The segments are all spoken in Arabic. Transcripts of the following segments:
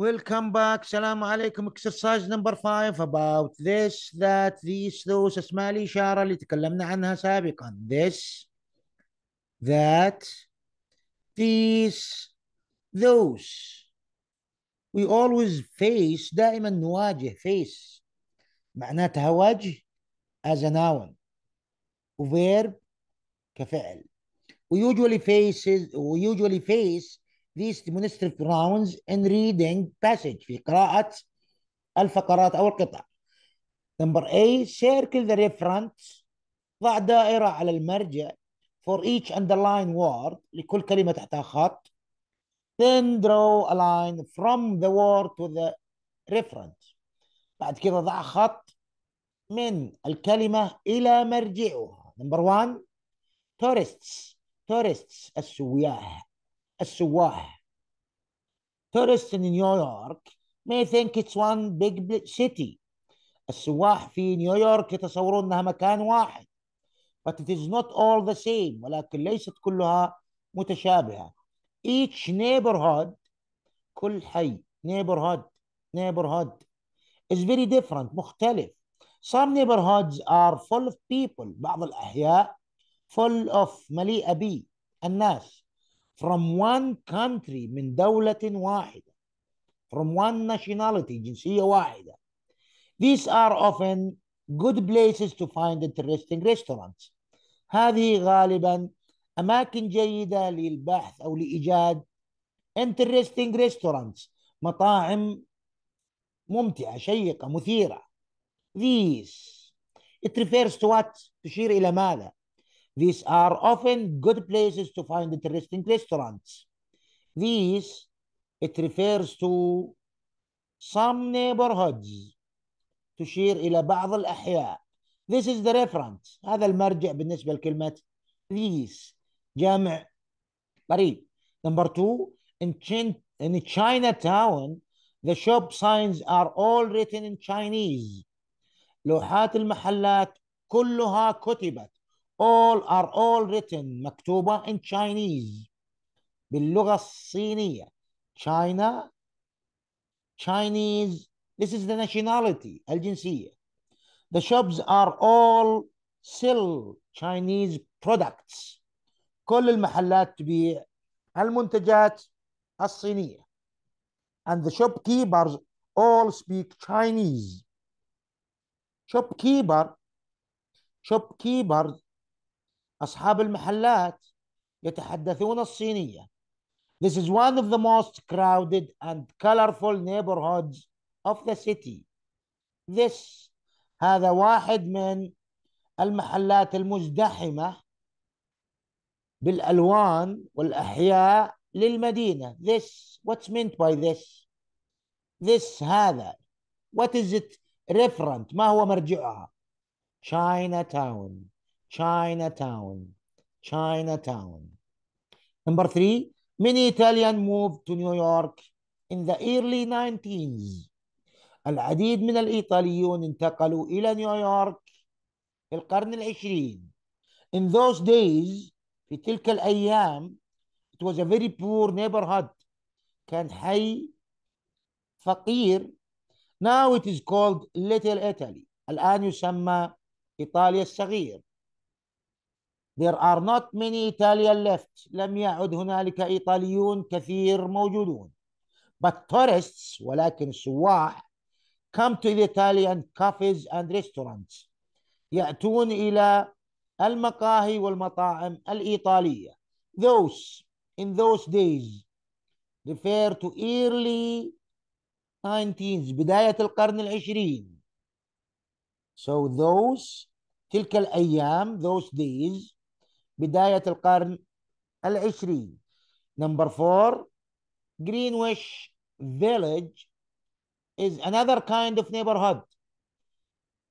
ويلكم باك السلام عليكم اكسرسايز نمبر 5 about this that these those اسماء الاشاره اللي تكلمنا عنها سابقا this that these those we always face دائما نواجه face معناتها وجه as a noun وverb كفعل we usually faces we usually face these demonstrative rounds in reading passage في قراءة الفقرات أو القطع. Number A circle the reference ضع دائرة على المرجع for each underlined word لكل كلمة تحتها خط. Then draw a line from the word to the reference. بعد كذا ضع خط من الكلمة إلى مرجعها. Number one tourists tourists السياح السواح tourists in New York may think it's one big city. السواح في نيويورك يتصورون انها مكان واحد. But it is not all the same ولكن ليست كلها متشابهة. Each neighborhood كل حي neighborhood neighborhood is very different مختلف. Some neighborhoods are full of people بعض الأحياء full of مليئة بي الناس from one country من دولة واحدة from one nationality جنسية واحدة these are often good places to find interesting restaurants هذه غالبا أماكن جيدة للبحث أو لإيجاد interesting restaurants مطاعم ممتعة شيقة مثيرة these it refers to what تشير إلى ماذا These are often good places to find interesting restaurants. These, it refers to some neighborhoods تشير إلى بعض الأحياء. This is the reference. هذا المرجع بالنسبة لكلمة these. جامع قريب. Number two, in, Chin in Chinatown, the shop signs are all written in Chinese. لوحات المحلات كلها كتبت all are all written مكتوبة in Chinese باللغة الصينية China Chinese this is the nationality الجنسية the shops are all sell Chinese products كل المحلات تبيع المنتجات الصينية and the shopkeepers all speak Chinese shopkeeper shopkeepers أصحاب المحلات يتحدثون الصينية This is one of the most crowded and colorful neighborhoods of the city. This هذا واحد من المحلات المزدحمة بالألوان والأحياء للمدينة. This what's meant by this? This هذا what is it referent ما هو مرجعها؟ China town China Town. China Town. Number three, many Italian moved to New York in the early 19s. العديد من الإيطاليون انتقلوا إلى نيويورك في القرن العشرين. In those days, في تلك الأيام, it was a very poor neighborhood. كان حي فقير. Now it is called Little Italy. الآن يسمى إيطاليا الصغير. There are not many Italian left. لم يعد هنالك إيطاليون كثير موجودون. But tourists ولكن سواح come to the Italian cafes and restaurants. يأتون إلى المقاهي والمطاعم الإيطالية. Those in those days refer to early 19 s بداية القرن العشرين. So those تلك الأيام those days بداية القرن العشرين نمبر فور Greenwich Village is another kind of neighborhood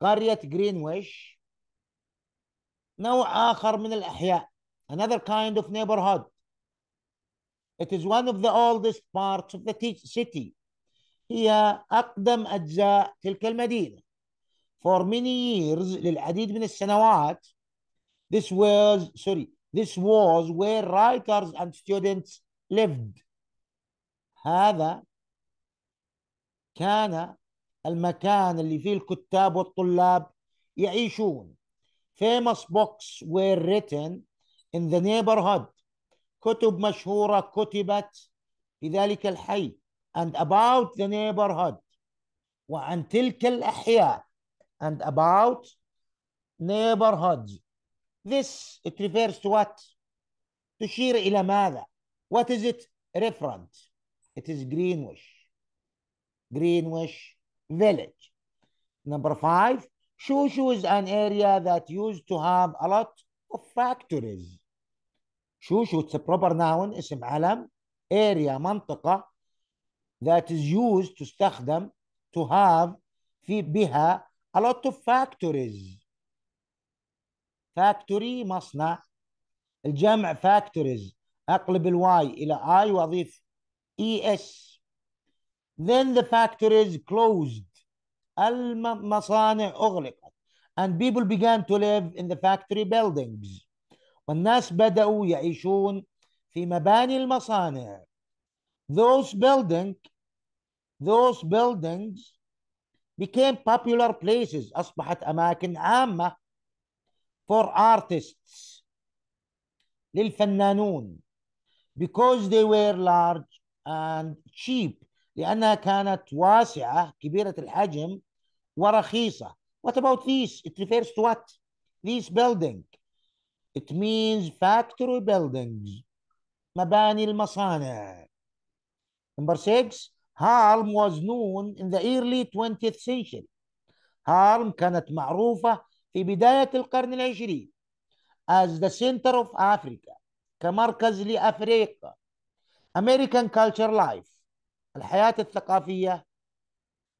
قرية Greenwich نوع آخر من الأحياء another kind of neighborhood It is one of the oldest parts of the city هي أقدم أجزاء تلك المدينة For many years للعديد من السنوات This was, sorry, this was where writers and students lived. هذا كان المكان اللي فيه الكتاب والطلاب يعيشون. Famous books were written in the neighborhood. كتب مشهورة كتبت في ذلك الحي and about the neighborhood وعن تلك الأحياء and about neighborhoods This, it refers to what? تشير إلى ماذا? What is it referent? It is Greenwich. Greenwich village. Number five, Shushu is an area that used to have a lot of factories. Shushu, it's a proper noun, اسم علم, area, منطقة, that is used to تستخدم to have في بها a lot of factories. فاكتوري مصنع الجمع فاكتوريز اقلب الواي الى اي واضيف اي اس then the factories closed المصانع اغلقت and people began to live in the factory buildings والناس بدأوا يعيشون في مباني المصانع those building those buildings became popular places أصبحت أماكن عامة for artists للفنانون because they were large and cheap لأنها كانت واسعة كبيرة الحجم ورخيصة what about these it refers to what this building it means factory buildings مباني المصانع number six harm was known in the early 20th century Harm كانت معروفة في بداية القرن العشرين as the center of Africa كمركز لأفريقيا American culture life الحياة الثقافية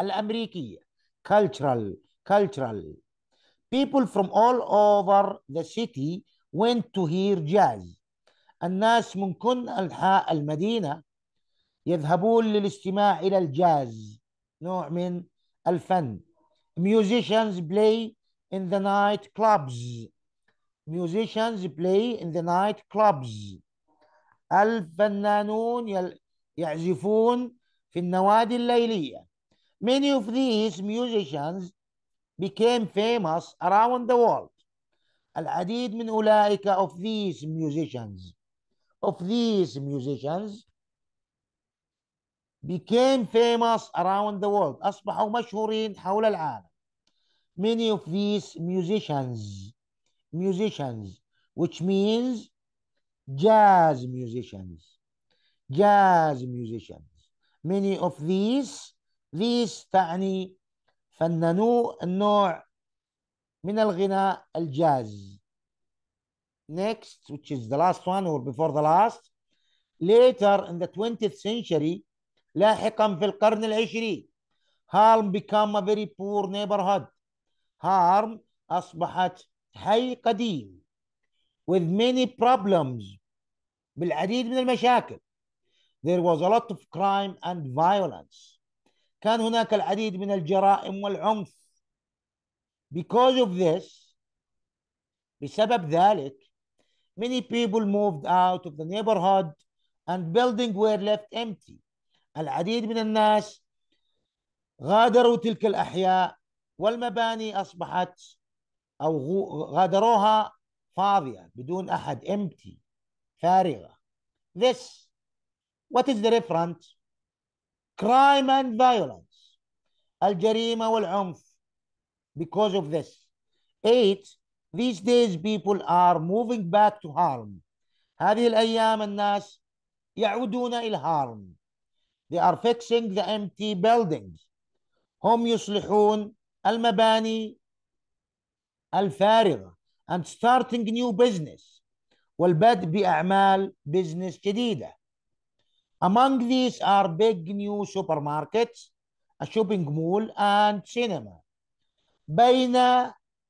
الأمريكية cultural cultural people from all over the city went to hear jazz الناس من كل أنحاء المدينة يذهبون للاستماع إلى الجاز نوع من الفن musicians play in the night clubs. musicians play in the night clubs. الفنانون يعزفون في النوادي الليلية many of these musicians became famous around the world العديد من أولئك of these musicians of these musicians became famous around the world أصبحوا مشهورين حول العالم many of these musicians musicians which means jazz musicians jazz musicians many of these these تعني فنانو النوع من الغناء الجاز next which is the last one or before the last later in the 20th century لاحقا في القرن العشرين Harlem became a very poor neighborhood هارم أصبحت حي قديم with many problems بالعديد من المشاكل there was a lot of crime and violence كان هناك العديد من الجرائم والعنف because of this بسبب ذلك many people moved out of the neighborhood and buildings were left empty العديد من الناس غادروا تلك الأحياء والمباني أصبحت أو غادروها فاضية بدون أحد empty فارغة this what is the reference crime and violence الجريمة والعنف because of this eight these days people are moving back to harm هذه الأيام الناس يعودون إلى harm they are fixing the empty buildings هم يصلحون المباني الفارغة and starting new business والبدء بأعمال بزنس جديدة Among these are big new supermarkets, a shopping mall and cinema. بين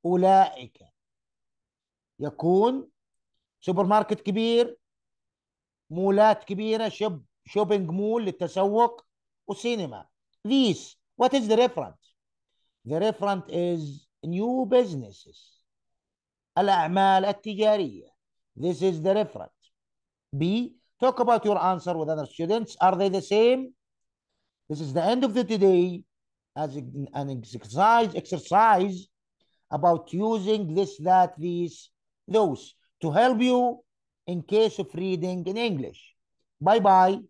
أولئك يكون سوبر ماركت كبير مولات كبيرة شوب شوبينج مول للتسوق وسينما. These what is the reference? The reference is new businesses. الأعمال التجارية. This is the reference. B. Talk about your answer with other students. Are they the same? This is the end of the today as an exercise exercise about using this, that, these, those to help you in case of reading in English. Bye-bye.